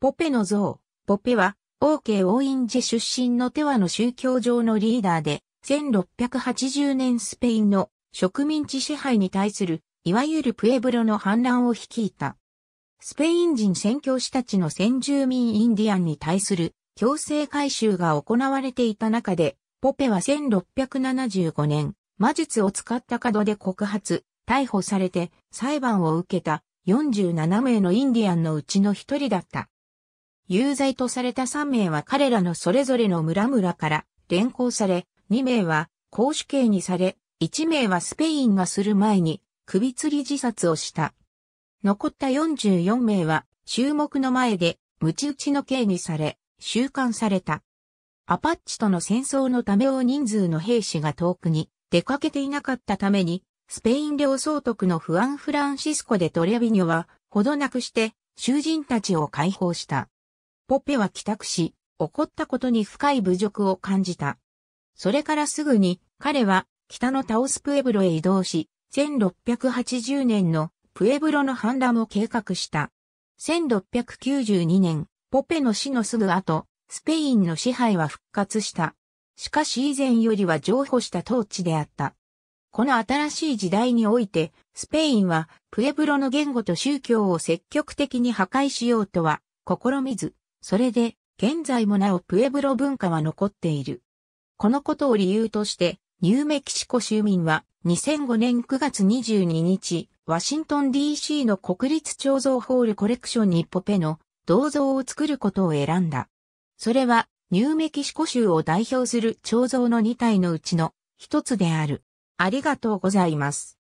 ポペの像。ポペは、王家王院寺出身のテワの宗教上のリーダーで、1680年スペインの植民地支配に対する、いわゆるプエブロの反乱を率いた。スペイン人宣教師たちの先住民インディアンに対する強制改修が行われていた中で、ポペは1675年、魔術を使った角で告発、逮捕されて裁判を受けた47名のインディアンのうちの一人だった。有罪とされた3名は彼らのそれぞれの村々から連行され、2名は公主刑にされ、1名はスペインがする前に首吊り自殺をした。残った44名は注目の前で鞭打ちの刑にされ、収監された。アパッチとの戦争のため大人数の兵士が遠くに出かけていなかったために、スペイン領総督のフアン・フランシスコでトレビニョは、ほどなくして、囚人たちを解放した。ポペは帰宅し、起こったことに深い侮辱を感じた。それからすぐに彼は北のタオスプエブロへ移動し、1680年のプエブロの反乱を計画した。1692年、ポペの死のすぐ後、スペインの支配は復活した。しかし以前よりは譲歩した統治であった。この新しい時代において、スペインはプエブロの言語と宗教を積極的に破壊しようとは試みず、それで、現在もなおプエブロ文化は残っている。このことを理由として、ニューメキシコ州民は2005年9月22日、ワシントン DC の国立彫像ホールコレクションにポペの銅像を作ることを選んだ。それは、ニューメキシコ州を代表する彫像の2体のうちの一つである。ありがとうございます。